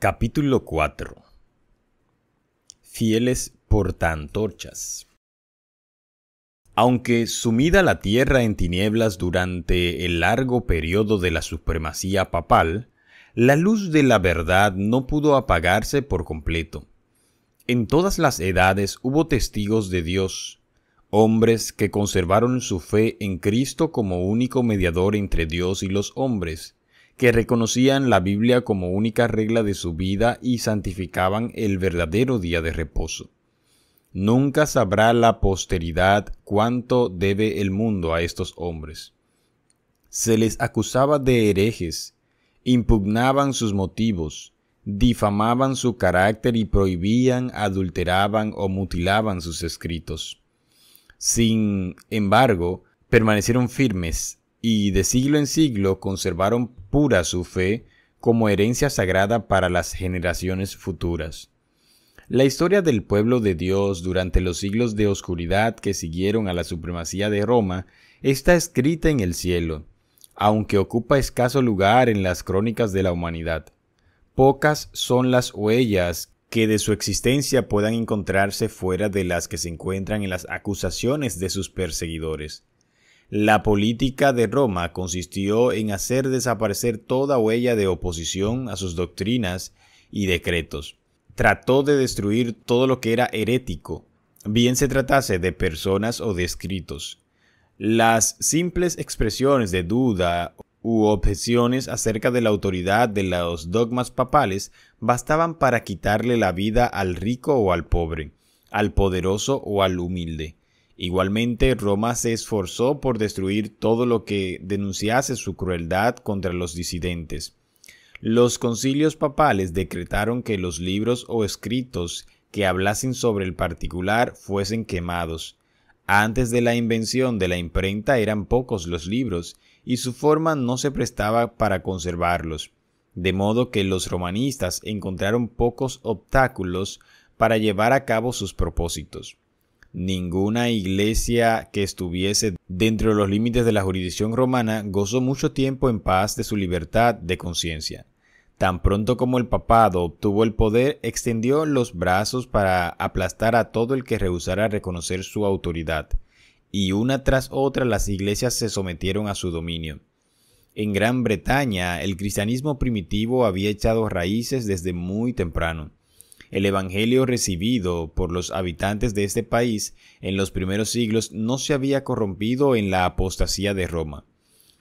Capítulo 4 Fieles PORTANTORCHAS Aunque sumida la tierra en tinieblas durante el largo periodo de la supremacía papal, la luz de la verdad no pudo apagarse por completo. En todas las edades hubo testigos de Dios, hombres que conservaron su fe en Cristo como único mediador entre Dios y los hombres, que reconocían la Biblia como única regla de su vida y santificaban el verdadero día de reposo. Nunca sabrá la posteridad cuánto debe el mundo a estos hombres. Se les acusaba de herejes, impugnaban sus motivos, difamaban su carácter y prohibían, adulteraban o mutilaban sus escritos. Sin embargo, permanecieron firmes y de siglo en siglo conservaron pura su fe como herencia sagrada para las generaciones futuras. La historia del pueblo de Dios durante los siglos de oscuridad que siguieron a la supremacía de Roma está escrita en el cielo, aunque ocupa escaso lugar en las crónicas de la humanidad. Pocas son las huellas que de su existencia puedan encontrarse fuera de las que se encuentran en las acusaciones de sus perseguidores. La política de Roma consistió en hacer desaparecer toda huella de oposición a sus doctrinas y decretos. Trató de destruir todo lo que era herético, bien se tratase de personas o de escritos. Las simples expresiones de duda u objeciones acerca de la autoridad de los dogmas papales bastaban para quitarle la vida al rico o al pobre, al poderoso o al humilde. Igualmente, Roma se esforzó por destruir todo lo que denunciase su crueldad contra los disidentes. Los concilios papales decretaron que los libros o escritos que hablasen sobre el particular fuesen quemados. Antes de la invención de la imprenta eran pocos los libros, y su forma no se prestaba para conservarlos, de modo que los romanistas encontraron pocos obstáculos para llevar a cabo sus propósitos. Ninguna iglesia que estuviese dentro de los límites de la jurisdicción romana gozó mucho tiempo en paz de su libertad de conciencia. Tan pronto como el papado obtuvo el poder, extendió los brazos para aplastar a todo el que rehusara reconocer su autoridad, y una tras otra las iglesias se sometieron a su dominio. En Gran Bretaña, el cristianismo primitivo había echado raíces desde muy temprano. El Evangelio recibido por los habitantes de este país en los primeros siglos no se había corrompido en la apostasía de Roma.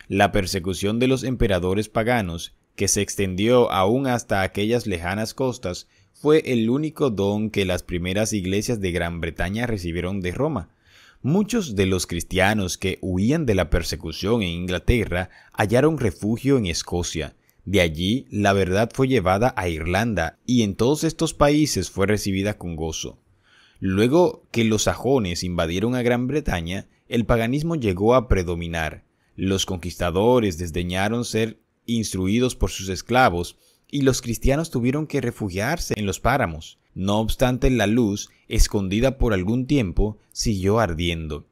La persecución de los emperadores paganos, que se extendió aún hasta aquellas lejanas costas, fue el único don que las primeras iglesias de Gran Bretaña recibieron de Roma. Muchos de los cristianos que huían de la persecución en Inglaterra hallaron refugio en Escocia, de allí, la verdad fue llevada a Irlanda y en todos estos países fue recibida con gozo. Luego que los sajones invadieron a Gran Bretaña, el paganismo llegó a predominar. Los conquistadores desdeñaron ser instruidos por sus esclavos y los cristianos tuvieron que refugiarse en los páramos. No obstante, la luz, escondida por algún tiempo, siguió ardiendo.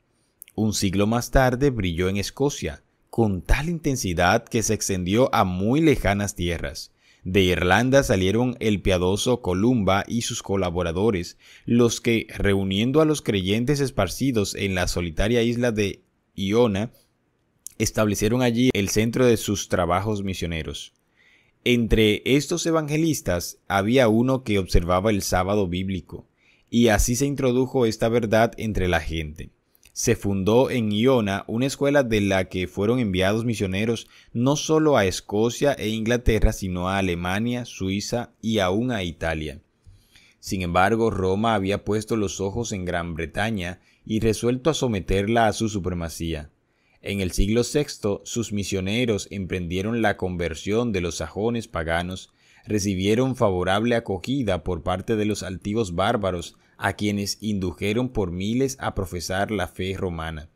Un siglo más tarde brilló en Escocia, con tal intensidad que se extendió a muy lejanas tierras. De Irlanda salieron el piadoso Columba y sus colaboradores, los que, reuniendo a los creyentes esparcidos en la solitaria isla de Iona, establecieron allí el centro de sus trabajos misioneros. Entre estos evangelistas había uno que observaba el sábado bíblico, y así se introdujo esta verdad entre la gente se fundó en Iona una escuela de la que fueron enviados misioneros no solo a Escocia e Inglaterra, sino a Alemania, Suiza y aún a Italia. Sin embargo, Roma había puesto los ojos en Gran Bretaña y resuelto a someterla a su supremacía. En el siglo VI, sus misioneros emprendieron la conversión de los sajones paganos, recibieron favorable acogida por parte de los altivos bárbaros, a quienes indujeron por miles a profesar la fe romana.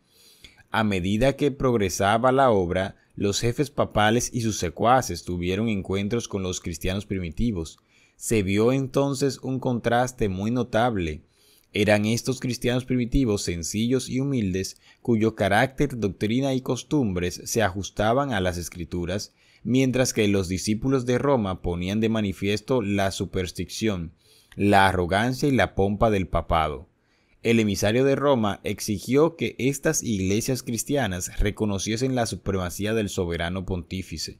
A medida que progresaba la obra, los jefes papales y sus secuaces tuvieron encuentros con los cristianos primitivos. Se vio entonces un contraste muy notable. Eran estos cristianos primitivos sencillos y humildes, cuyo carácter, doctrina y costumbres se ajustaban a las escrituras, mientras que los discípulos de Roma ponían de manifiesto la superstición, la arrogancia y la pompa del papado. El emisario de Roma exigió que estas iglesias cristianas reconociesen la supremacía del soberano pontífice.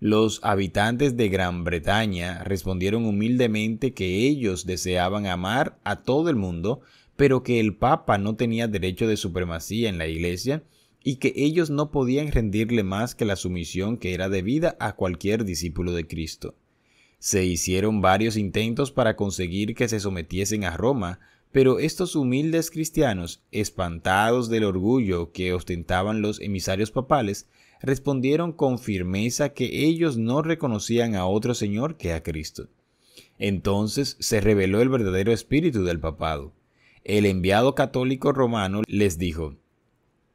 Los habitantes de Gran Bretaña respondieron humildemente que ellos deseaban amar a todo el mundo, pero que el Papa no tenía derecho de supremacía en la Iglesia y que ellos no podían rendirle más que la sumisión que era debida a cualquier discípulo de Cristo. Se hicieron varios intentos para conseguir que se sometiesen a Roma, pero estos humildes cristianos, espantados del orgullo que ostentaban los emisarios papales, respondieron con firmeza que ellos no reconocían a otro Señor que a Cristo. Entonces se reveló el verdadero espíritu del papado. El enviado católico romano les dijo,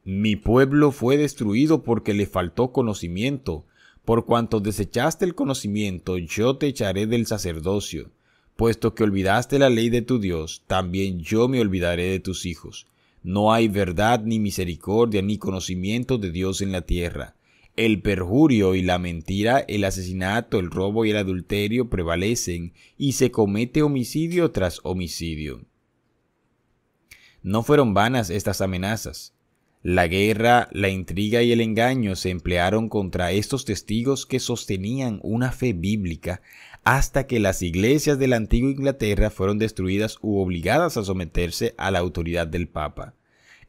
Mi pueblo fue destruido porque le faltó conocimiento, por cuanto desechaste el conocimiento, yo te echaré del sacerdocio. Puesto que olvidaste la ley de tu Dios, también yo me olvidaré de tus hijos. No hay verdad ni misericordia ni conocimiento de Dios en la tierra. El perjurio y la mentira, el asesinato, el robo y el adulterio prevalecen y se comete homicidio tras homicidio. No fueron vanas estas amenazas. La guerra, la intriga y el engaño se emplearon contra estos testigos que sostenían una fe bíblica hasta que las iglesias de la antigua Inglaterra fueron destruidas u obligadas a someterse a la autoridad del Papa.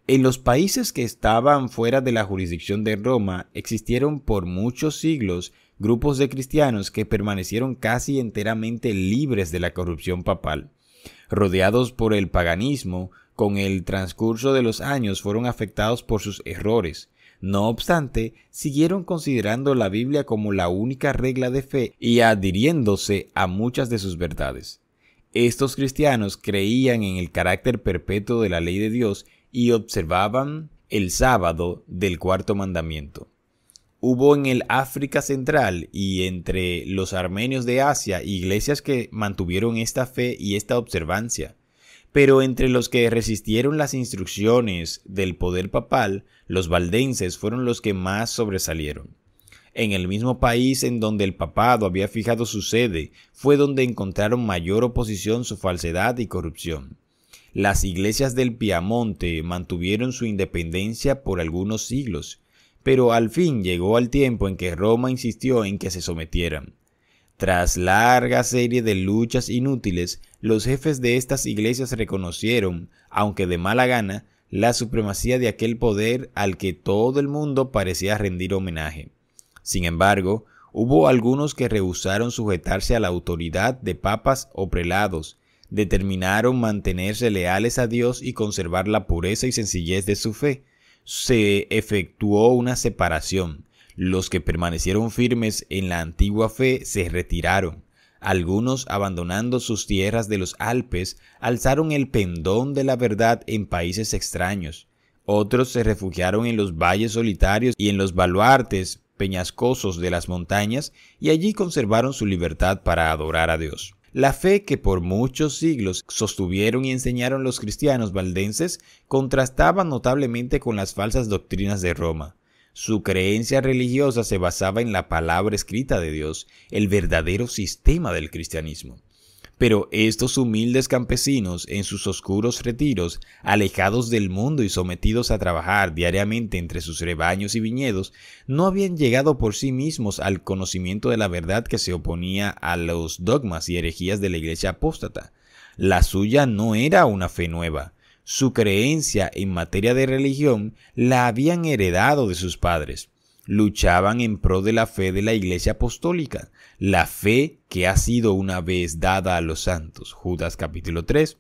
En los países que estaban fuera de la jurisdicción de Roma existieron por muchos siglos grupos de cristianos que permanecieron casi enteramente libres de la corrupción papal. Rodeados por el paganismo, con el transcurso de los años fueron afectados por sus errores. No obstante, siguieron considerando la Biblia como la única regla de fe y adhiriéndose a muchas de sus verdades. Estos cristianos creían en el carácter perpetuo de la ley de Dios y observaban el sábado del cuarto mandamiento. Hubo en el África Central y entre los armenios de Asia iglesias que mantuvieron esta fe y esta observancia pero entre los que resistieron las instrucciones del poder papal, los valdenses fueron los que más sobresalieron. En el mismo país en donde el papado había fijado su sede, fue donde encontraron mayor oposición su falsedad y corrupción. Las iglesias del Piamonte mantuvieron su independencia por algunos siglos, pero al fin llegó al tiempo en que Roma insistió en que se sometieran. Tras larga serie de luchas inútiles, los jefes de estas iglesias reconocieron, aunque de mala gana, la supremacía de aquel poder al que todo el mundo parecía rendir homenaje. Sin embargo, hubo algunos que rehusaron sujetarse a la autoridad de papas o prelados, determinaron mantenerse leales a Dios y conservar la pureza y sencillez de su fe. Se efectuó una separación, los que permanecieron firmes en la antigua fe se retiraron. Algunos, abandonando sus tierras de los Alpes, alzaron el pendón de la verdad en países extraños. Otros se refugiaron en los valles solitarios y en los baluartes peñascosos de las montañas y allí conservaron su libertad para adorar a Dios. La fe que por muchos siglos sostuvieron y enseñaron los cristianos valdenses contrastaba notablemente con las falsas doctrinas de Roma. Su creencia religiosa se basaba en la palabra escrita de Dios, el verdadero sistema del cristianismo. Pero estos humildes campesinos, en sus oscuros retiros, alejados del mundo y sometidos a trabajar diariamente entre sus rebaños y viñedos, no habían llegado por sí mismos al conocimiento de la verdad que se oponía a los dogmas y herejías de la Iglesia apóstata. La suya no era una fe nueva, su creencia en materia de religión la habían heredado de sus padres. Luchaban en pro de la fe de la Iglesia Apostólica, la fe que ha sido una vez dada a los santos, Judas capítulo 3,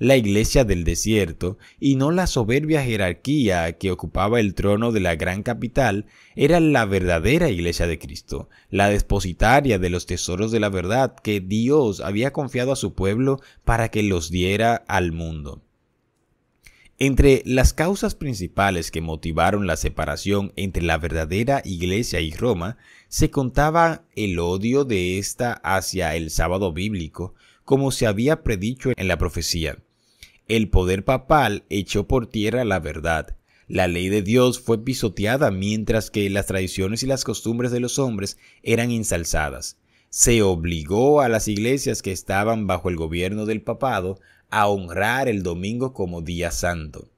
la Iglesia del desierto, y no la soberbia jerarquía que ocupaba el trono de la gran capital, era la verdadera Iglesia de Cristo, la depositaria de los tesoros de la verdad que Dios había confiado a su pueblo para que los diera al mundo. Entre las causas principales que motivaron la separación entre la verdadera Iglesia y Roma se contaba el odio de ésta hacia el sábado bíblico, como se había predicho en la profecía. El poder papal echó por tierra la verdad. La ley de Dios fue pisoteada mientras que las tradiciones y las costumbres de los hombres eran ensalzadas. Se obligó a las iglesias que estaban bajo el gobierno del papado a honrar el domingo como día santo.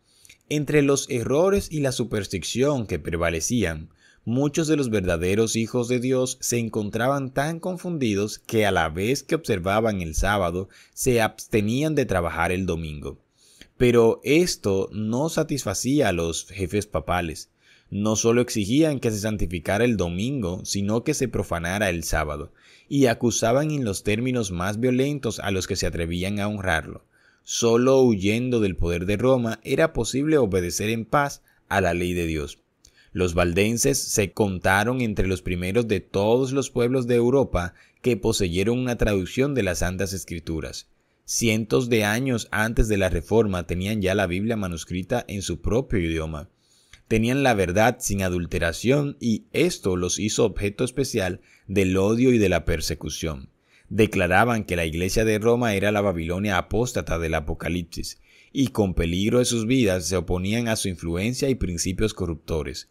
Entre los errores y la superstición que prevalecían, muchos de los verdaderos hijos de Dios se encontraban tan confundidos que a la vez que observaban el sábado, se abstenían de trabajar el domingo. Pero esto no satisfacía a los jefes papales. No solo exigían que se santificara el domingo, sino que se profanara el sábado, y acusaban en los términos más violentos a los que se atrevían a honrarlo solo huyendo del poder de Roma era posible obedecer en paz a la ley de Dios. Los valdenses se contaron entre los primeros de todos los pueblos de Europa que poseyeron una traducción de las Santas Escrituras. Cientos de años antes de la Reforma tenían ya la Biblia manuscrita en su propio idioma. Tenían la verdad sin adulteración y esto los hizo objeto especial del odio y de la persecución declaraban que la iglesia de Roma era la Babilonia apóstata del Apocalipsis, y con peligro de sus vidas se oponían a su influencia y principios corruptores.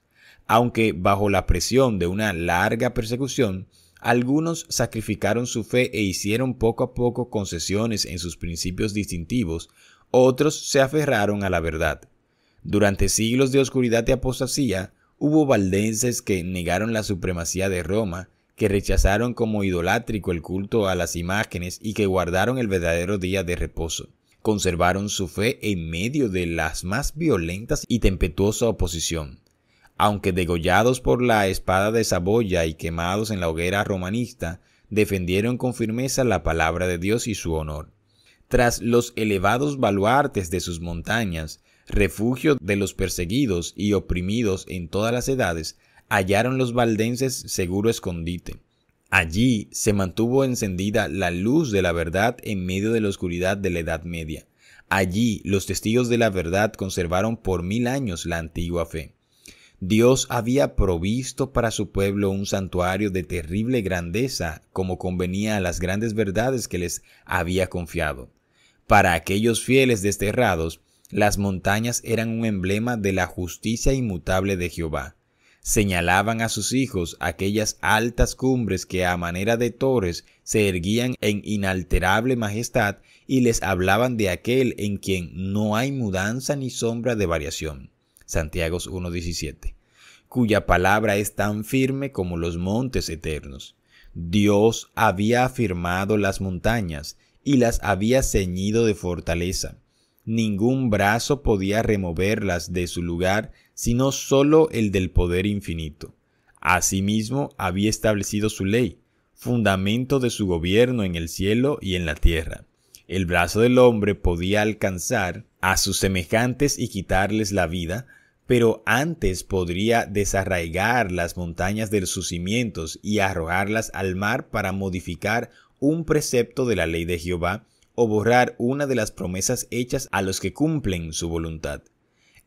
Aunque bajo la presión de una larga persecución, algunos sacrificaron su fe e hicieron poco a poco concesiones en sus principios distintivos, otros se aferraron a la verdad. Durante siglos de oscuridad y apostasía, hubo valdenses que negaron la supremacía de Roma, que rechazaron como idolátrico el culto a las imágenes y que guardaron el verdadero día de reposo. Conservaron su fe en medio de las más violentas y tempestuosa oposición. Aunque degollados por la espada de Saboya y quemados en la hoguera romanista, defendieron con firmeza la palabra de Dios y su honor. Tras los elevados baluartes de sus montañas, refugio de los perseguidos y oprimidos en todas las edades, hallaron los valdenses seguro escondite. Allí se mantuvo encendida la luz de la verdad en medio de la oscuridad de la Edad Media. Allí los testigos de la verdad conservaron por mil años la antigua fe. Dios había provisto para su pueblo un santuario de terrible grandeza, como convenía a las grandes verdades que les había confiado. Para aquellos fieles desterrados, las montañas eran un emblema de la justicia inmutable de Jehová señalaban a sus hijos aquellas altas cumbres que a manera de torres se erguían en inalterable majestad y les hablaban de aquel en quien no hay mudanza ni sombra de variación. Santiago 1.17, cuya palabra es tan firme como los montes eternos. Dios había afirmado las montañas y las había ceñido de fortaleza. Ningún brazo podía removerlas de su lugar sino sólo el del poder infinito. Asimismo, había establecido su ley, fundamento de su gobierno en el cielo y en la tierra. El brazo del hombre podía alcanzar a sus semejantes y quitarles la vida, pero antes podría desarraigar las montañas de sus cimientos y arrogarlas al mar para modificar un precepto de la ley de Jehová o borrar una de las promesas hechas a los que cumplen su voluntad.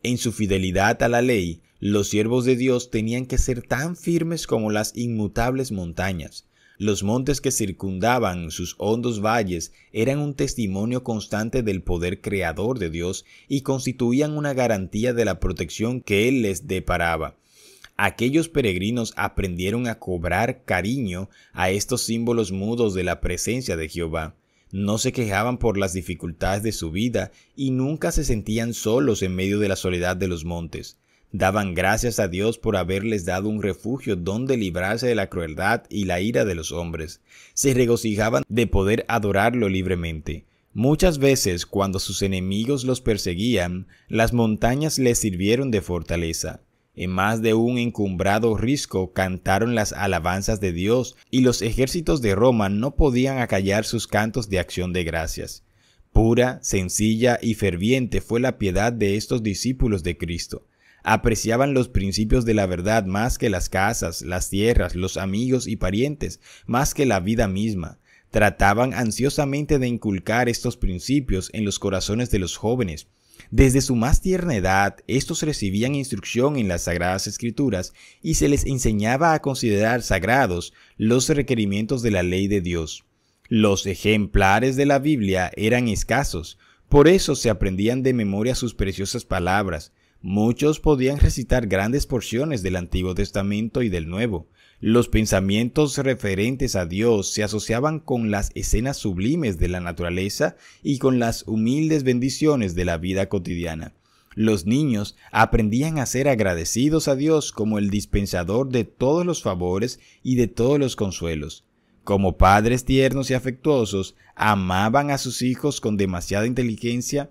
En su fidelidad a la ley, los siervos de Dios tenían que ser tan firmes como las inmutables montañas. Los montes que circundaban sus hondos valles eran un testimonio constante del poder creador de Dios y constituían una garantía de la protección que Él les deparaba. Aquellos peregrinos aprendieron a cobrar cariño a estos símbolos mudos de la presencia de Jehová no se quejaban por las dificultades de su vida y nunca se sentían solos en medio de la soledad de los montes. Daban gracias a Dios por haberles dado un refugio donde librarse de la crueldad y la ira de los hombres. Se regocijaban de poder adorarlo libremente. Muchas veces cuando sus enemigos los perseguían, las montañas les sirvieron de fortaleza. En más de un encumbrado risco cantaron las alabanzas de Dios y los ejércitos de Roma no podían acallar sus cantos de acción de gracias. Pura, sencilla y ferviente fue la piedad de estos discípulos de Cristo. Apreciaban los principios de la verdad más que las casas, las tierras, los amigos y parientes, más que la vida misma. Trataban ansiosamente de inculcar estos principios en los corazones de los jóvenes, desde su más tierna edad, estos recibían instrucción en las Sagradas Escrituras y se les enseñaba a considerar sagrados los requerimientos de la ley de Dios. Los ejemplares de la Biblia eran escasos, por eso se aprendían de memoria sus preciosas palabras. Muchos podían recitar grandes porciones del Antiguo Testamento y del Nuevo, los pensamientos referentes a Dios se asociaban con las escenas sublimes de la naturaleza y con las humildes bendiciones de la vida cotidiana. Los niños aprendían a ser agradecidos a Dios como el dispensador de todos los favores y de todos los consuelos. Como padres tiernos y afectuosos, amaban a sus hijos con demasiada inteligencia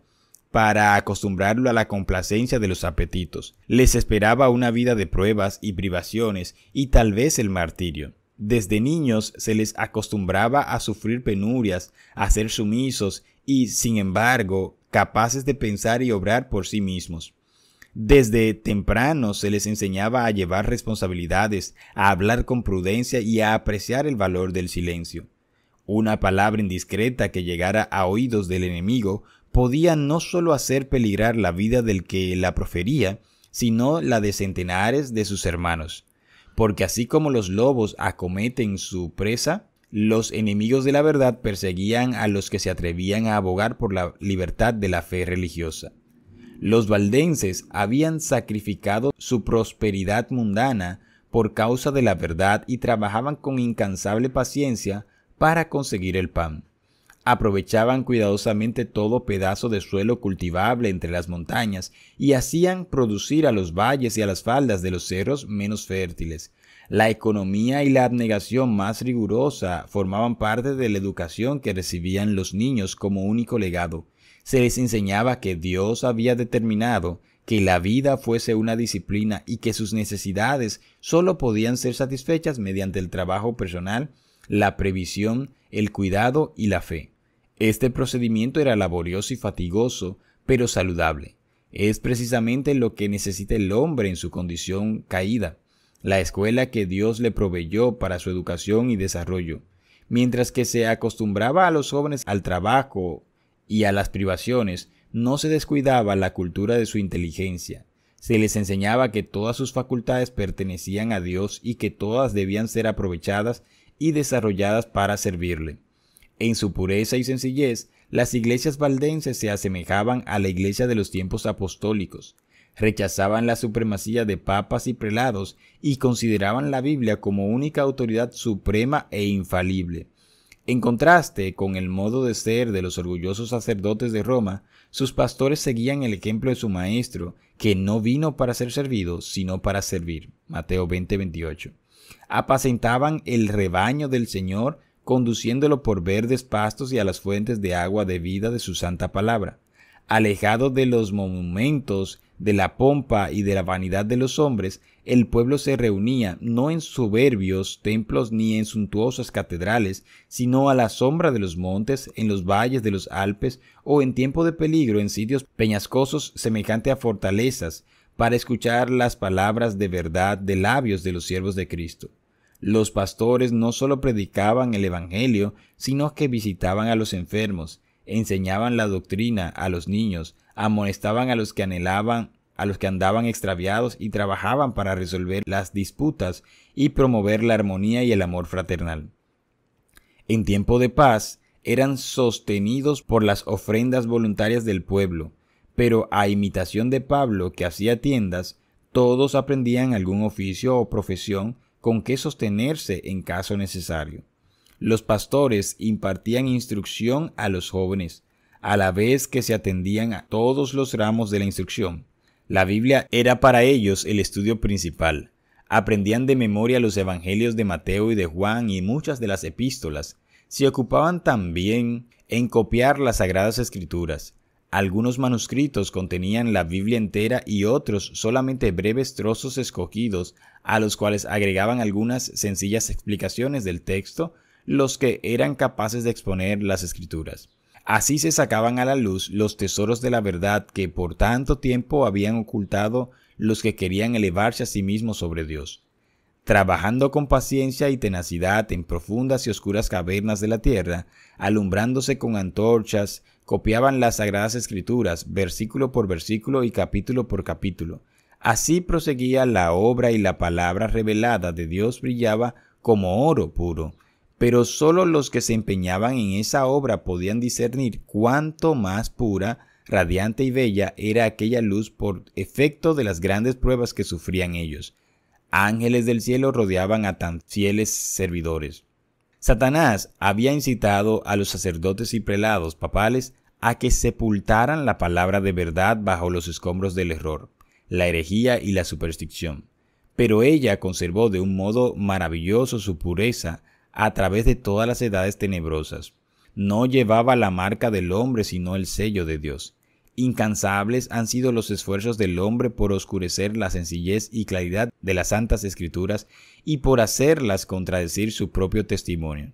para acostumbrarlo a la complacencia de los apetitos. Les esperaba una vida de pruebas y privaciones y tal vez el martirio. Desde niños se les acostumbraba a sufrir penurias, a ser sumisos y, sin embargo, capaces de pensar y obrar por sí mismos. Desde temprano se les enseñaba a llevar responsabilidades, a hablar con prudencia y a apreciar el valor del silencio. Una palabra indiscreta que llegara a oídos del enemigo podía no solo hacer peligrar la vida del que la profería, sino la de centenares de sus hermanos. Porque así como los lobos acometen su presa, los enemigos de la verdad perseguían a los que se atrevían a abogar por la libertad de la fe religiosa. Los valdenses habían sacrificado su prosperidad mundana por causa de la verdad y trabajaban con incansable paciencia para conseguir el pan. Aprovechaban cuidadosamente todo pedazo de suelo cultivable entre las montañas y hacían producir a los valles y a las faldas de los cerros menos fértiles. La economía y la abnegación más rigurosa formaban parte de la educación que recibían los niños como único legado. Se les enseñaba que Dios había determinado que la vida fuese una disciplina y que sus necesidades sólo podían ser satisfechas mediante el trabajo personal, la previsión, el cuidado y la fe. Este procedimiento era laborioso y fatigoso, pero saludable. Es precisamente lo que necesita el hombre en su condición caída, la escuela que Dios le proveyó para su educación y desarrollo. Mientras que se acostumbraba a los jóvenes al trabajo y a las privaciones, no se descuidaba la cultura de su inteligencia. Se les enseñaba que todas sus facultades pertenecían a Dios y que todas debían ser aprovechadas y desarrolladas para servirle. En su pureza y sencillez, las iglesias valdenses se asemejaban a la iglesia de los tiempos apostólicos, rechazaban la supremacía de papas y prelados y consideraban la Biblia como única autoridad suprema e infalible. En contraste con el modo de ser de los orgullosos sacerdotes de Roma, sus pastores seguían el ejemplo de su maestro, que no vino para ser servido, sino para servir. Mateo 20:28. Apacentaban el rebaño del Señor conduciéndolo por verdes pastos y a las fuentes de agua de vida de su santa palabra, alejado de los monumentos, de la pompa y de la vanidad de los hombres, el pueblo se reunía no en soberbios templos ni en suntuosas catedrales, sino a la sombra de los montes, en los valles de los Alpes o en tiempo de peligro en sitios peñascosos semejante a fortalezas, para escuchar las palabras de verdad de labios de los siervos de Cristo. Los pastores no solo predicaban el Evangelio, sino que visitaban a los enfermos, enseñaban la doctrina a los niños, amonestaban a los que anhelaban, a los que andaban extraviados y trabajaban para resolver las disputas y promover la armonía y el amor fraternal. En tiempo de paz, eran sostenidos por las ofrendas voluntarias del pueblo, pero a imitación de Pablo que hacía tiendas, todos aprendían algún oficio o profesión con qué sostenerse en caso necesario. Los pastores impartían instrucción a los jóvenes, a la vez que se atendían a todos los ramos de la instrucción. La Biblia era para ellos el estudio principal. Aprendían de memoria los evangelios de Mateo y de Juan y muchas de las epístolas. Se ocupaban también en copiar las sagradas escrituras, algunos manuscritos contenían la Biblia entera y otros solamente breves trozos escogidos, a los cuales agregaban algunas sencillas explicaciones del texto, los que eran capaces de exponer las escrituras. Así se sacaban a la luz los tesoros de la verdad que por tanto tiempo habían ocultado los que querían elevarse a sí mismos sobre Dios trabajando con paciencia y tenacidad en profundas y oscuras cavernas de la tierra, alumbrándose con antorchas, copiaban las sagradas escrituras, versículo por versículo y capítulo por capítulo. Así proseguía la obra y la palabra revelada de Dios brillaba como oro puro, pero sólo los que se empeñaban en esa obra podían discernir cuánto más pura, radiante y bella era aquella luz por efecto de las grandes pruebas que sufrían ellos ángeles del cielo rodeaban a tan fieles servidores. Satanás había incitado a los sacerdotes y prelados papales a que sepultaran la palabra de verdad bajo los escombros del error, la herejía y la superstición. Pero ella conservó de un modo maravilloso su pureza a través de todas las edades tenebrosas. No llevaba la marca del hombre sino el sello de Dios Incansables han sido los esfuerzos del hombre por oscurecer la sencillez y claridad de las santas escrituras y por hacerlas contradecir su propio testimonio.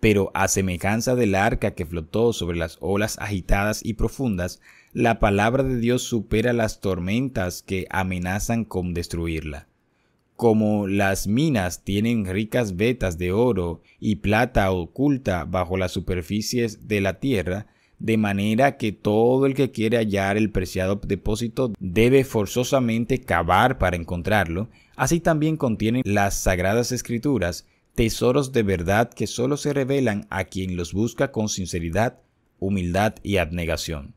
Pero a semejanza del arca que flotó sobre las olas agitadas y profundas, la palabra de Dios supera las tormentas que amenazan con destruirla. Como las minas tienen ricas vetas de oro y plata oculta bajo las superficies de la tierra, de manera que todo el que quiere hallar el preciado depósito debe forzosamente cavar para encontrarlo, así también contienen las sagradas escrituras tesoros de verdad que solo se revelan a quien los busca con sinceridad, humildad y abnegación.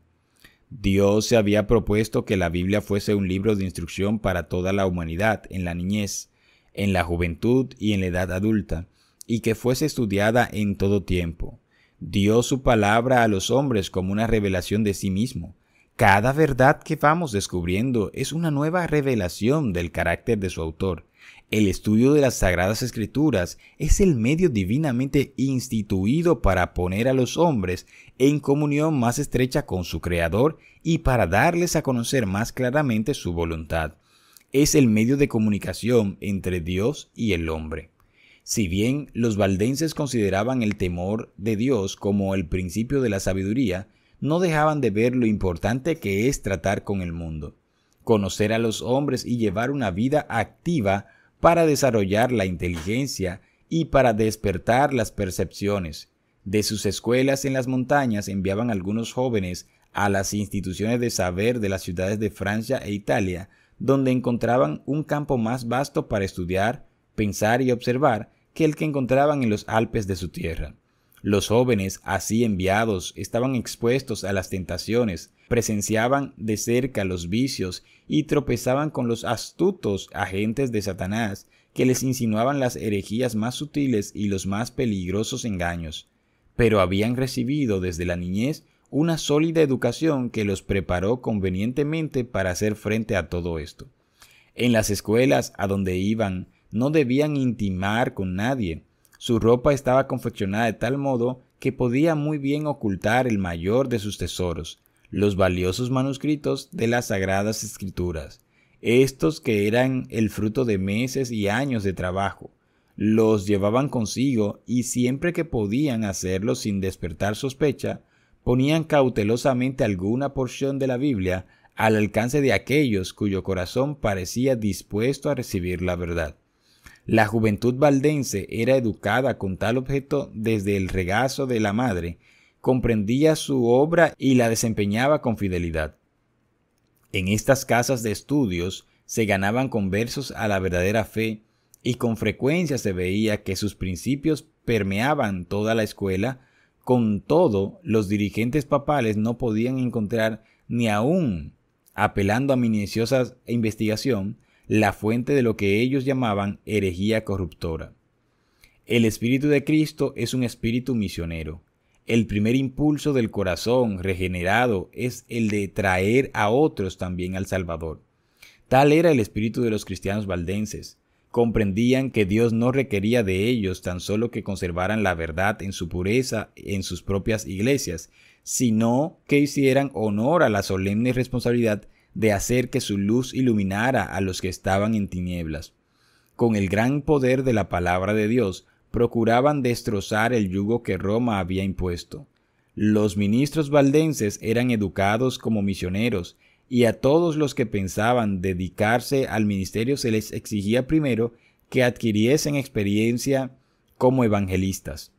Dios se había propuesto que la Biblia fuese un libro de instrucción para toda la humanidad en la niñez, en la juventud y en la edad adulta, y que fuese estudiada en todo tiempo dio su palabra a los hombres como una revelación de sí mismo. Cada verdad que vamos descubriendo es una nueva revelación del carácter de su autor. El estudio de las Sagradas Escrituras es el medio divinamente instituido para poner a los hombres en comunión más estrecha con su Creador y para darles a conocer más claramente su voluntad. Es el medio de comunicación entre Dios y el hombre. Si bien los valdenses consideraban el temor de Dios como el principio de la sabiduría, no dejaban de ver lo importante que es tratar con el mundo, conocer a los hombres y llevar una vida activa para desarrollar la inteligencia y para despertar las percepciones. De sus escuelas en las montañas enviaban algunos jóvenes a las instituciones de saber de las ciudades de Francia e Italia, donde encontraban un campo más vasto para estudiar, pensar y observar, que el que encontraban en los Alpes de su tierra. Los jóvenes así enviados estaban expuestos a las tentaciones, presenciaban de cerca los vicios y tropezaban con los astutos agentes de Satanás que les insinuaban las herejías más sutiles y los más peligrosos engaños. Pero habían recibido desde la niñez una sólida educación que los preparó convenientemente para hacer frente a todo esto. En las escuelas a donde iban, no debían intimar con nadie. Su ropa estaba confeccionada de tal modo que podía muy bien ocultar el mayor de sus tesoros, los valiosos manuscritos de las sagradas escrituras, estos que eran el fruto de meses y años de trabajo. Los llevaban consigo y siempre que podían hacerlo sin despertar sospecha, ponían cautelosamente alguna porción de la Biblia al alcance de aquellos cuyo corazón parecía dispuesto a recibir la verdad. La juventud valdense era educada con tal objeto desde el regazo de la madre, comprendía su obra y la desempeñaba con fidelidad. En estas casas de estudios se ganaban conversos a la verdadera fe y con frecuencia se veía que sus principios permeaban toda la escuela, con todo los dirigentes papales no podían encontrar ni aún, apelando a minuciosa investigación, la fuente de lo que ellos llamaban herejía corruptora. El Espíritu de Cristo es un espíritu misionero. El primer impulso del corazón regenerado es el de traer a otros también al Salvador. Tal era el espíritu de los cristianos valdenses. Comprendían que Dios no requería de ellos tan solo que conservaran la verdad en su pureza en sus propias iglesias, sino que hicieran honor a la solemne responsabilidad de hacer que su luz iluminara a los que estaban en tinieblas. Con el gran poder de la palabra de Dios, procuraban destrozar el yugo que Roma había impuesto. Los ministros valdenses eran educados como misioneros, y a todos los que pensaban dedicarse al ministerio se les exigía primero que adquiriesen experiencia como evangelistas.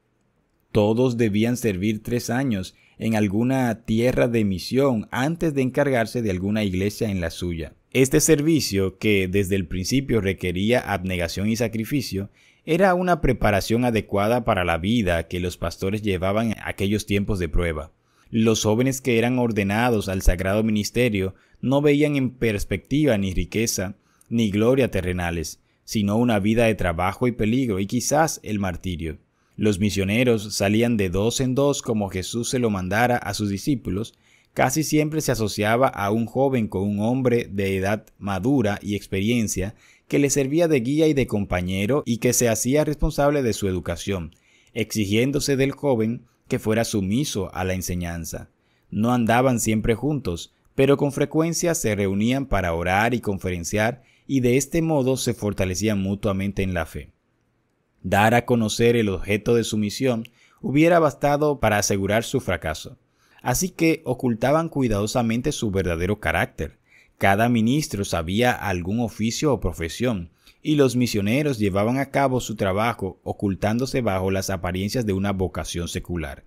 Todos debían servir tres años en alguna tierra de misión antes de encargarse de alguna iglesia en la suya. Este servicio, que desde el principio requería abnegación y sacrificio, era una preparación adecuada para la vida que los pastores llevaban en aquellos tiempos de prueba. Los jóvenes que eran ordenados al sagrado ministerio no veían en perspectiva ni riqueza ni gloria terrenales, sino una vida de trabajo y peligro y quizás el martirio. Los misioneros salían de dos en dos como Jesús se lo mandara a sus discípulos, casi siempre se asociaba a un joven con un hombre de edad madura y experiencia que le servía de guía y de compañero y que se hacía responsable de su educación, exigiéndose del joven que fuera sumiso a la enseñanza. No andaban siempre juntos, pero con frecuencia se reunían para orar y conferenciar y de este modo se fortalecían mutuamente en la fe. Dar a conocer el objeto de su misión hubiera bastado para asegurar su fracaso. Así que ocultaban cuidadosamente su verdadero carácter. Cada ministro sabía algún oficio o profesión, y los misioneros llevaban a cabo su trabajo ocultándose bajo las apariencias de una vocación secular.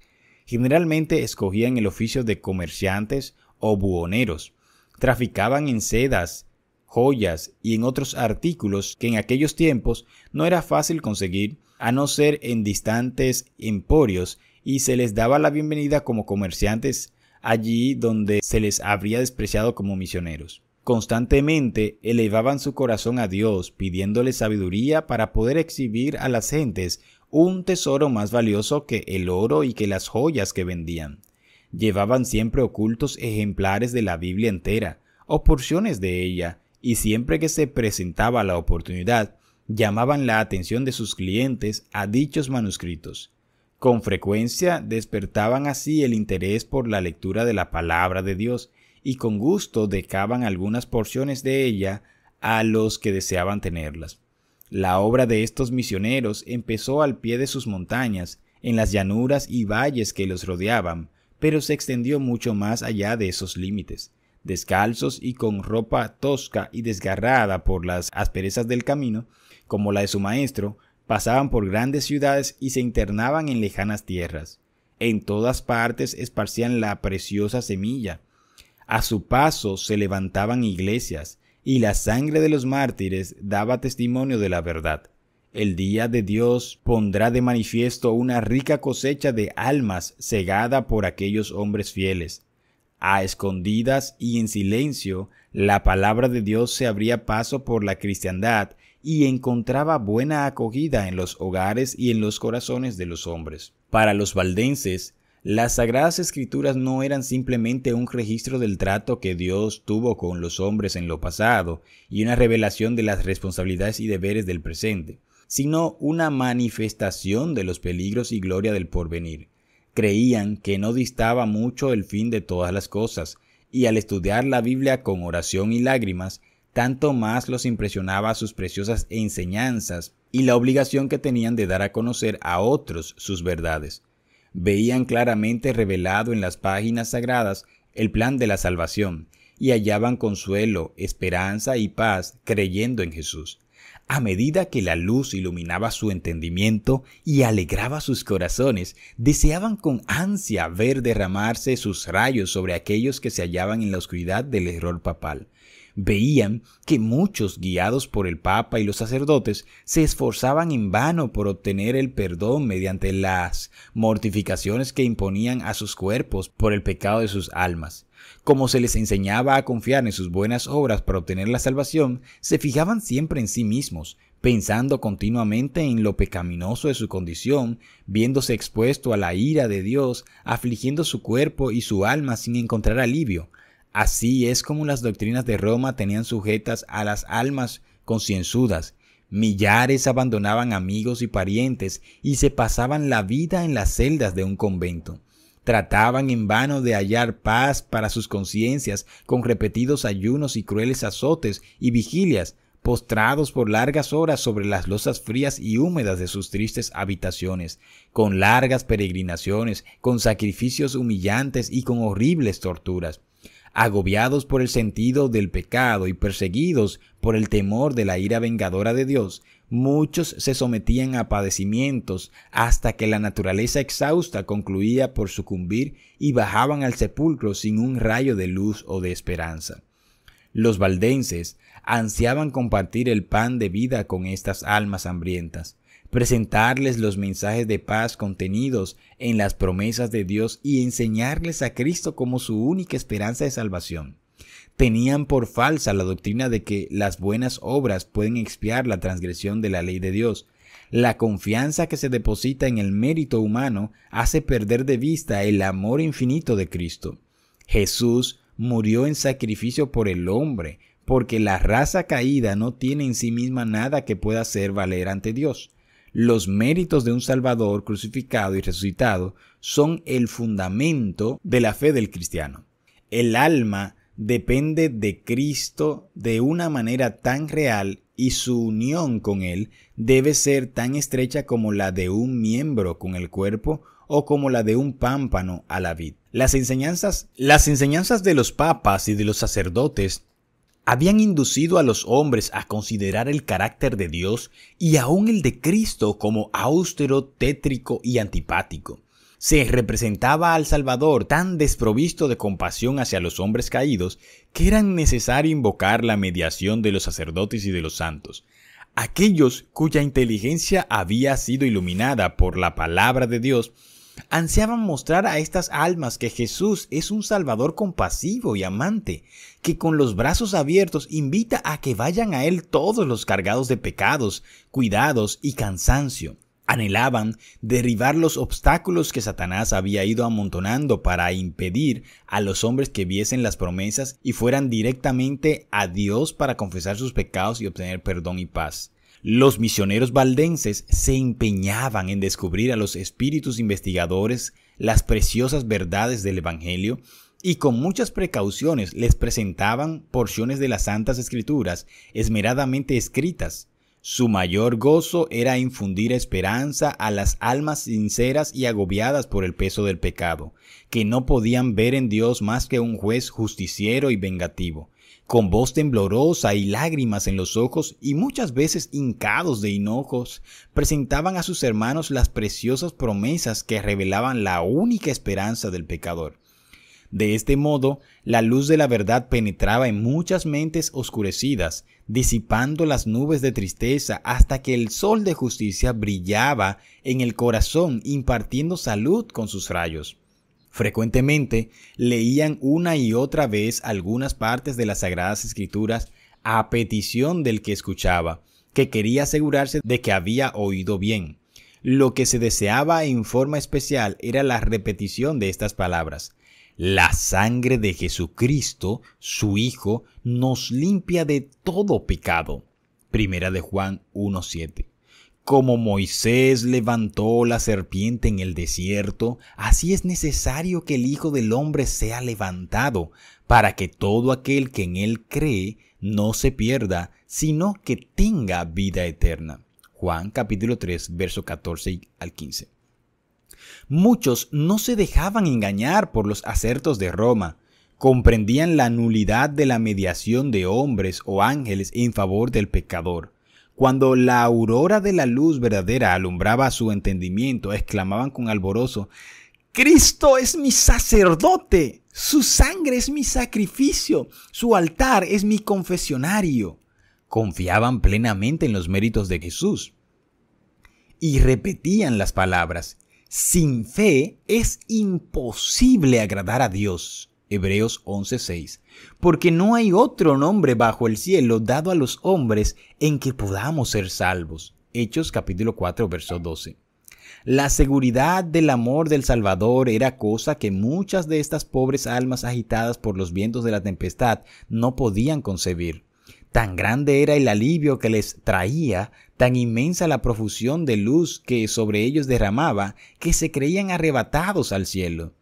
Generalmente escogían el oficio de comerciantes o buhoneros, traficaban en sedas, joyas y en otros artículos que en aquellos tiempos no era fácil conseguir a no ser en distantes emporios y se les daba la bienvenida como comerciantes allí donde se les habría despreciado como misioneros. Constantemente elevaban su corazón a Dios pidiéndole sabiduría para poder exhibir a las gentes un tesoro más valioso que el oro y que las joyas que vendían. Llevaban siempre ocultos ejemplares de la Biblia entera, o porciones de ella, y siempre que se presentaba la oportunidad, llamaban la atención de sus clientes a dichos manuscritos. Con frecuencia despertaban así el interés por la lectura de la palabra de Dios y con gusto decaban algunas porciones de ella a los que deseaban tenerlas. La obra de estos misioneros empezó al pie de sus montañas, en las llanuras y valles que los rodeaban, pero se extendió mucho más allá de esos límites descalzos y con ropa tosca y desgarrada por las asperezas del camino, como la de su maestro, pasaban por grandes ciudades y se internaban en lejanas tierras. En todas partes esparcían la preciosa semilla. A su paso se levantaban iglesias, y la sangre de los mártires daba testimonio de la verdad. El día de Dios pondrá de manifiesto una rica cosecha de almas cegada por aquellos hombres fieles a escondidas y en silencio, la palabra de Dios se abría paso por la cristiandad y encontraba buena acogida en los hogares y en los corazones de los hombres. Para los valdenses, las sagradas escrituras no eran simplemente un registro del trato que Dios tuvo con los hombres en lo pasado y una revelación de las responsabilidades y deberes del presente, sino una manifestación de los peligros y gloria del porvenir creían que no distaba mucho el fin de todas las cosas, y al estudiar la Biblia con oración y lágrimas, tanto más los impresionaba sus preciosas enseñanzas y la obligación que tenían de dar a conocer a otros sus verdades. Veían claramente revelado en las páginas sagradas el plan de la salvación, y hallaban consuelo, esperanza y paz creyendo en Jesús. A medida que la luz iluminaba su entendimiento y alegraba sus corazones, deseaban con ansia ver derramarse sus rayos sobre aquellos que se hallaban en la oscuridad del error papal veían que muchos, guiados por el Papa y los sacerdotes, se esforzaban en vano por obtener el perdón mediante las mortificaciones que imponían a sus cuerpos por el pecado de sus almas. Como se les enseñaba a confiar en sus buenas obras para obtener la salvación, se fijaban siempre en sí mismos, pensando continuamente en lo pecaminoso de su condición, viéndose expuesto a la ira de Dios, afligiendo su cuerpo y su alma sin encontrar alivio, Así es como las doctrinas de Roma tenían sujetas a las almas concienzudas. Millares abandonaban amigos y parientes y se pasaban la vida en las celdas de un convento. Trataban en vano de hallar paz para sus conciencias con repetidos ayunos y crueles azotes y vigilias, postrados por largas horas sobre las losas frías y húmedas de sus tristes habitaciones, con largas peregrinaciones, con sacrificios humillantes y con horribles torturas agobiados por el sentido del pecado y perseguidos por el temor de la ira vengadora de Dios, muchos se sometían a padecimientos hasta que la naturaleza exhausta concluía por sucumbir y bajaban al sepulcro sin un rayo de luz o de esperanza. Los valdenses ansiaban compartir el pan de vida con estas almas hambrientas, presentarles los mensajes de paz contenidos en las promesas de Dios y enseñarles a Cristo como su única esperanza de salvación. Tenían por falsa la doctrina de que las buenas obras pueden expiar la transgresión de la ley de Dios. La confianza que se deposita en el mérito humano hace perder de vista el amor infinito de Cristo. Jesús murió en sacrificio por el hombre, porque la raza caída no tiene en sí misma nada que pueda hacer valer ante Dios. Los méritos de un Salvador crucificado y resucitado son el fundamento de la fe del cristiano. El alma depende de Cristo de una manera tan real y su unión con Él debe ser tan estrecha como la de un miembro con el cuerpo o como la de un pámpano a la vid. Las enseñanzas, las enseñanzas de los papas y de los sacerdotes habían inducido a los hombres a considerar el carácter de Dios y aún el de Cristo como austero, tétrico y antipático. Se representaba al Salvador tan desprovisto de compasión hacia los hombres caídos que era necesario invocar la mediación de los sacerdotes y de los santos, aquellos cuya inteligencia había sido iluminada por la palabra de Dios ansiaban mostrar a estas almas que Jesús es un Salvador compasivo y amante, que con los brazos abiertos invita a que vayan a Él todos los cargados de pecados, cuidados y cansancio. Anhelaban derribar los obstáculos que Satanás había ido amontonando para impedir a los hombres que viesen las promesas y fueran directamente a Dios para confesar sus pecados y obtener perdón y paz. Los misioneros valdenses se empeñaban en descubrir a los espíritus investigadores las preciosas verdades del Evangelio y con muchas precauciones les presentaban porciones de las Santas Escrituras esmeradamente escritas. Su mayor gozo era infundir esperanza a las almas sinceras y agobiadas por el peso del pecado, que no podían ver en Dios más que un juez justiciero y vengativo con voz temblorosa y lágrimas en los ojos y muchas veces hincados de hinojos, presentaban a sus hermanos las preciosas promesas que revelaban la única esperanza del pecador. De este modo, la luz de la verdad penetraba en muchas mentes oscurecidas, disipando las nubes de tristeza hasta que el sol de justicia brillaba en el corazón, impartiendo salud con sus rayos. Frecuentemente leían una y otra vez algunas partes de las Sagradas Escrituras a petición del que escuchaba, que quería asegurarse de que había oído bien. Lo que se deseaba en forma especial era la repetición de estas palabras. La sangre de Jesucristo, su Hijo, nos limpia de todo pecado. Primera de Juan 1.7. Como Moisés levantó la serpiente en el desierto, así es necesario que el Hijo del Hombre sea levantado, para que todo aquel que en él cree no se pierda, sino que tenga vida eterna. Juan capítulo 3, verso 14 al 15. Muchos no se dejaban engañar por los acertos de Roma, comprendían la nulidad de la mediación de hombres o ángeles en favor del pecador cuando la aurora de la luz verdadera alumbraba su entendimiento, exclamaban con alborozo, Cristo es mi sacerdote, su sangre es mi sacrificio, su altar es mi confesionario. Confiaban plenamente en los méritos de Jesús. Y repetían las palabras, sin fe es imposible agradar a Dios. Hebreos 11:6, porque no hay otro nombre bajo el cielo dado a los hombres en que podamos ser salvos. Hechos capítulo 4, verso 12. La seguridad del amor del Salvador era cosa que muchas de estas pobres almas agitadas por los vientos de la tempestad no podían concebir. Tan grande era el alivio que les traía, tan inmensa la profusión de luz que sobre ellos derramaba, que se creían arrebatados al cielo.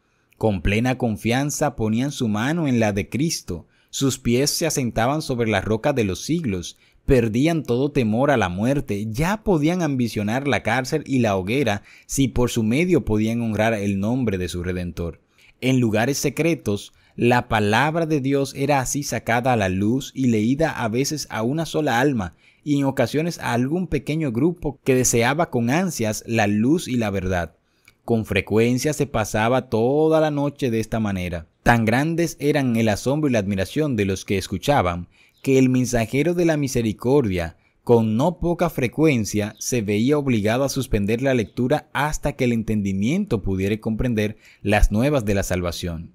Con plena confianza ponían su mano en la de Cristo, sus pies se asentaban sobre la roca de los siglos, perdían todo temor a la muerte, ya podían ambicionar la cárcel y la hoguera si por su medio podían honrar el nombre de su Redentor. En lugares secretos, la palabra de Dios era así sacada a la luz y leída a veces a una sola alma y en ocasiones a algún pequeño grupo que deseaba con ansias la luz y la verdad. Con frecuencia se pasaba toda la noche de esta manera. Tan grandes eran el asombro y la admiración de los que escuchaban, que el mensajero de la misericordia, con no poca frecuencia, se veía obligado a suspender la lectura hasta que el entendimiento pudiera comprender las nuevas de la salvación.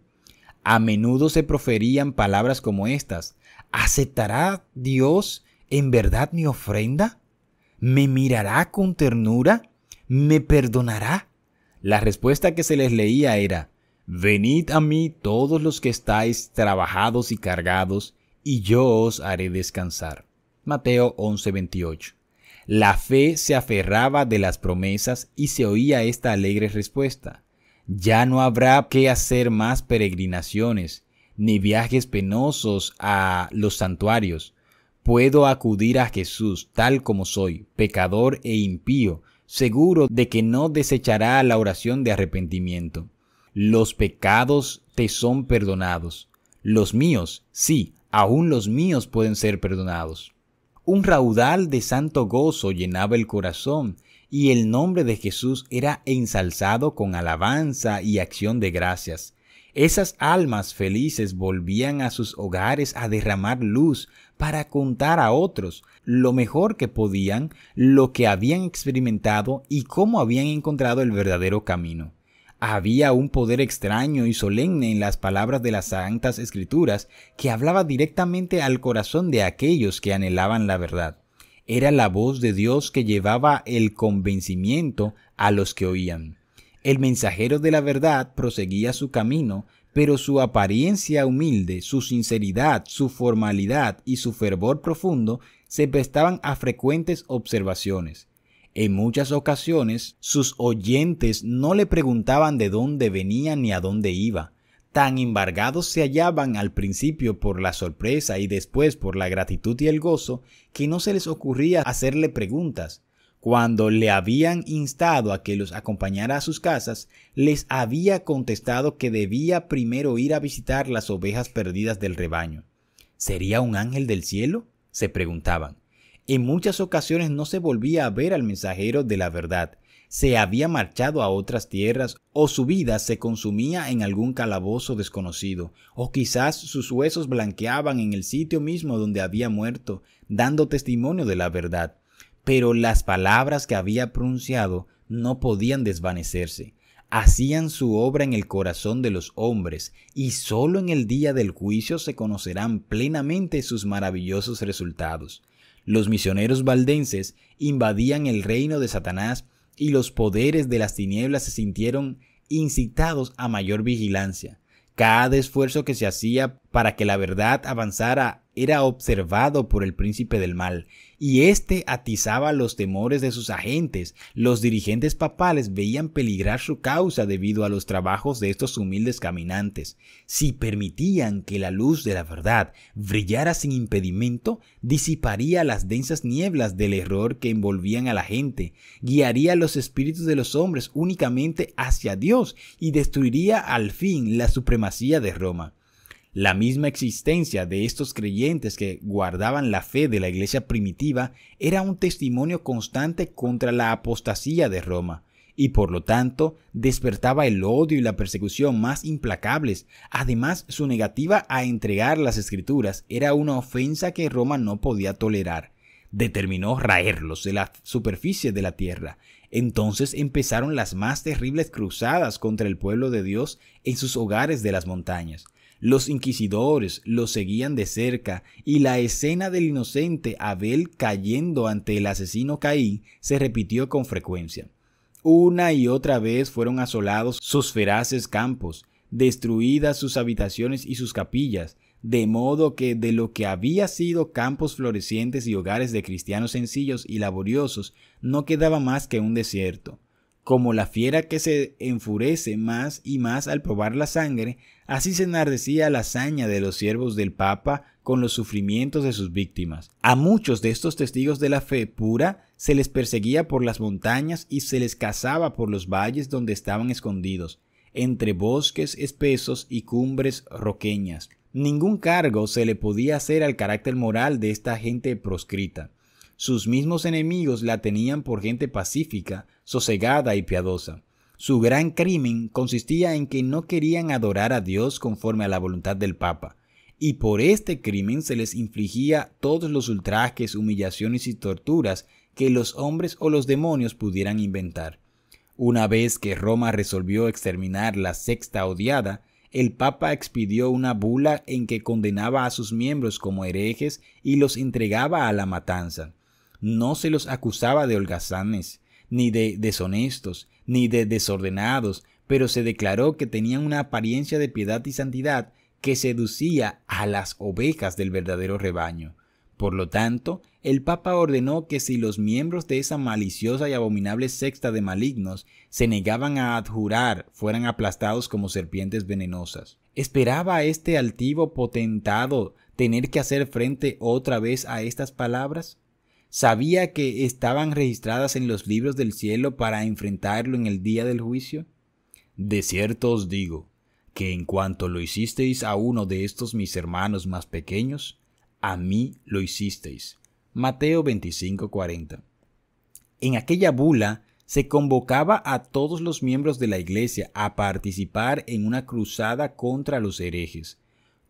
A menudo se proferían palabras como estas, ¿aceptará Dios en verdad mi ofrenda? ¿Me mirará con ternura? ¿Me perdonará? La respuesta que se les leía era, Venid a mí todos los que estáis trabajados y cargados, y yo os haré descansar. Mateo 11:28. La fe se aferraba de las promesas y se oía esta alegre respuesta. Ya no habrá que hacer más peregrinaciones, ni viajes penosos a los santuarios. Puedo acudir a Jesús tal como soy, pecador e impío, seguro de que no desechará la oración de arrepentimiento. Los pecados te son perdonados. Los míos, sí, aún los míos pueden ser perdonados. Un raudal de santo gozo llenaba el corazón, y el nombre de Jesús era ensalzado con alabanza y acción de gracias. Esas almas felices volvían a sus hogares a derramar luz para contar a otros lo mejor que podían, lo que habían experimentado y cómo habían encontrado el verdadero camino. Había un poder extraño y solemne en las palabras de las Santas Escrituras que hablaba directamente al corazón de aquellos que anhelaban la verdad. Era la voz de Dios que llevaba el convencimiento a los que oían. El mensajero de la verdad proseguía su camino, pero su apariencia humilde, su sinceridad, su formalidad y su fervor profundo se prestaban a frecuentes observaciones. En muchas ocasiones sus oyentes no le preguntaban de dónde venía ni a dónde iba, tan embargados se hallaban al principio por la sorpresa y después por la gratitud y el gozo, que no se les ocurría hacerle preguntas, cuando le habían instado a que los acompañara a sus casas, les había contestado que debía primero ir a visitar las ovejas perdidas del rebaño. ¿Sería un ángel del cielo? se preguntaban. En muchas ocasiones no se volvía a ver al mensajero de la verdad. Se había marchado a otras tierras o su vida se consumía en algún calabozo desconocido, o quizás sus huesos blanqueaban en el sitio mismo donde había muerto, dando testimonio de la verdad pero las palabras que había pronunciado no podían desvanecerse. Hacían su obra en el corazón de los hombres, y solo en el día del juicio se conocerán plenamente sus maravillosos resultados. Los misioneros valdenses invadían el reino de Satanás y los poderes de las tinieblas se sintieron incitados a mayor vigilancia. Cada esfuerzo que se hacía para que la verdad avanzara era observado por el príncipe del mal, y éste atizaba los temores de sus agentes. Los dirigentes papales veían peligrar su causa debido a los trabajos de estos humildes caminantes. Si permitían que la luz de la verdad brillara sin impedimento, disiparía las densas nieblas del error que envolvían a la gente, guiaría los espíritus de los hombres únicamente hacia Dios y destruiría al fin la supremacía de Roma. La misma existencia de estos creyentes que guardaban la fe de la iglesia primitiva era un testimonio constante contra la apostasía de Roma, y por lo tanto despertaba el odio y la persecución más implacables. Además, su negativa a entregar las escrituras era una ofensa que Roma no podía tolerar. Determinó raerlos de la superficie de la tierra. Entonces empezaron las más terribles cruzadas contra el pueblo de Dios en sus hogares de las montañas. Los inquisidores los seguían de cerca y la escena del inocente Abel cayendo ante el asesino Caín se repitió con frecuencia. Una y otra vez fueron asolados sus feraces campos, destruidas sus habitaciones y sus capillas, de modo que de lo que había sido campos florecientes y hogares de cristianos sencillos y laboriosos, no quedaba más que un desierto. Como la fiera que se enfurece más y más al probar la sangre, así se enardecía la hazaña de los siervos del Papa con los sufrimientos de sus víctimas. A muchos de estos testigos de la fe pura se les perseguía por las montañas y se les cazaba por los valles donde estaban escondidos, entre bosques espesos y cumbres roqueñas. Ningún cargo se le podía hacer al carácter moral de esta gente proscrita. Sus mismos enemigos la tenían por gente pacífica, sosegada y piadosa. Su gran crimen consistía en que no querían adorar a Dios conforme a la voluntad del Papa, y por este crimen se les infligía todos los ultrajes, humillaciones y torturas que los hombres o los demonios pudieran inventar. Una vez que Roma resolvió exterminar la sexta odiada, el Papa expidió una bula en que condenaba a sus miembros como herejes y los entregaba a la matanza no se los acusaba de holgazanes, ni de deshonestos, ni de desordenados, pero se declaró que tenían una apariencia de piedad y santidad que seducía a las ovejas del verdadero rebaño. Por lo tanto, el Papa ordenó que si los miembros de esa maliciosa y abominable sexta de malignos se negaban a adjurar, fueran aplastados como serpientes venenosas. ¿Esperaba este altivo potentado tener que hacer frente otra vez a estas palabras? ¿Sabía que estaban registradas en los libros del cielo para enfrentarlo en el día del juicio? De cierto os digo, que en cuanto lo hicisteis a uno de estos mis hermanos más pequeños, a mí lo hicisteis. Mateo 25:40. En aquella bula se convocaba a todos los miembros de la Iglesia a participar en una cruzada contra los herejes,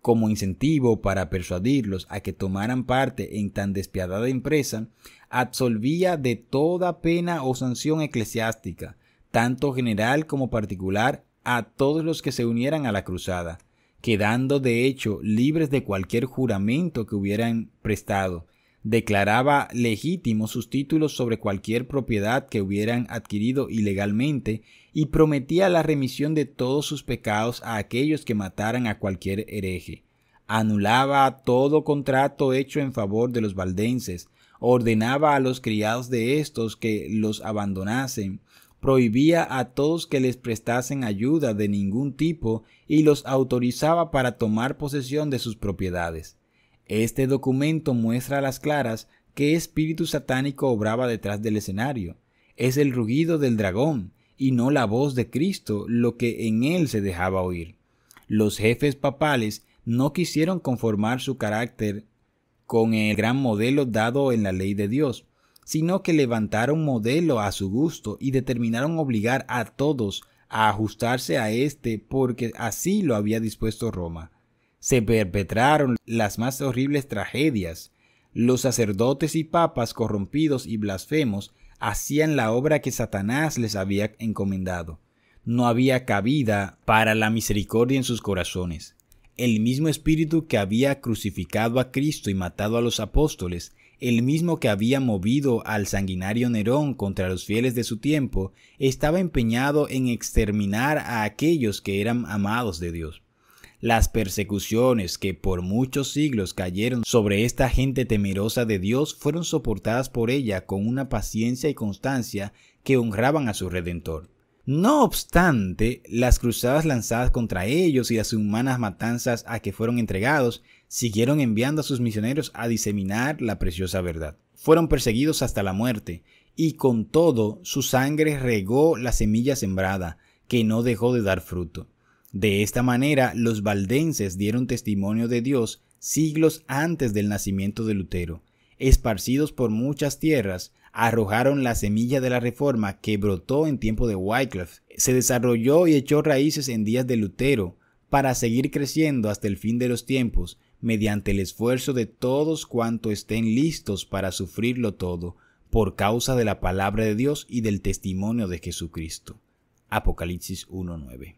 como incentivo para persuadirlos a que tomaran parte en tan despiadada empresa, absolvía de toda pena o sanción eclesiástica, tanto general como particular, a todos los que se unieran a la cruzada, quedando de hecho libres de cualquier juramento que hubieran prestado, declaraba legítimos sus títulos sobre cualquier propiedad que hubieran adquirido ilegalmente y prometía la remisión de todos sus pecados a aquellos que mataran a cualquier hereje. Anulaba todo contrato hecho en favor de los valdenses, ordenaba a los criados de estos que los abandonasen, prohibía a todos que les prestasen ayuda de ningún tipo y los autorizaba para tomar posesión de sus propiedades. Este documento muestra a las claras qué espíritu satánico obraba detrás del escenario. Es el rugido del dragón y no la voz de Cristo lo que en él se dejaba oír. Los jefes papales no quisieron conformar su carácter con el gran modelo dado en la ley de Dios, sino que levantaron modelo a su gusto y determinaron obligar a todos a ajustarse a éste porque así lo había dispuesto Roma se perpetraron las más horribles tragedias. Los sacerdotes y papas corrompidos y blasfemos hacían la obra que Satanás les había encomendado. No había cabida para la misericordia en sus corazones. El mismo espíritu que había crucificado a Cristo y matado a los apóstoles, el mismo que había movido al sanguinario Nerón contra los fieles de su tiempo, estaba empeñado en exterminar a aquellos que eran amados de Dios. Las persecuciones que por muchos siglos cayeron sobre esta gente temerosa de Dios fueron soportadas por ella con una paciencia y constancia que honraban a su Redentor. No obstante, las cruzadas lanzadas contra ellos y las humanas matanzas a que fueron entregados siguieron enviando a sus misioneros a diseminar la preciosa verdad. Fueron perseguidos hasta la muerte, y con todo su sangre regó la semilla sembrada, que no dejó de dar fruto. De esta manera, los valdenses dieron testimonio de Dios siglos antes del nacimiento de Lutero. Esparcidos por muchas tierras, arrojaron la semilla de la reforma que brotó en tiempo de Wycliffe, se desarrolló y echó raíces en días de Lutero, para seguir creciendo hasta el fin de los tiempos, mediante el esfuerzo de todos cuanto estén listos para sufrirlo todo, por causa de la palabra de Dios y del testimonio de Jesucristo. Apocalipsis 1.9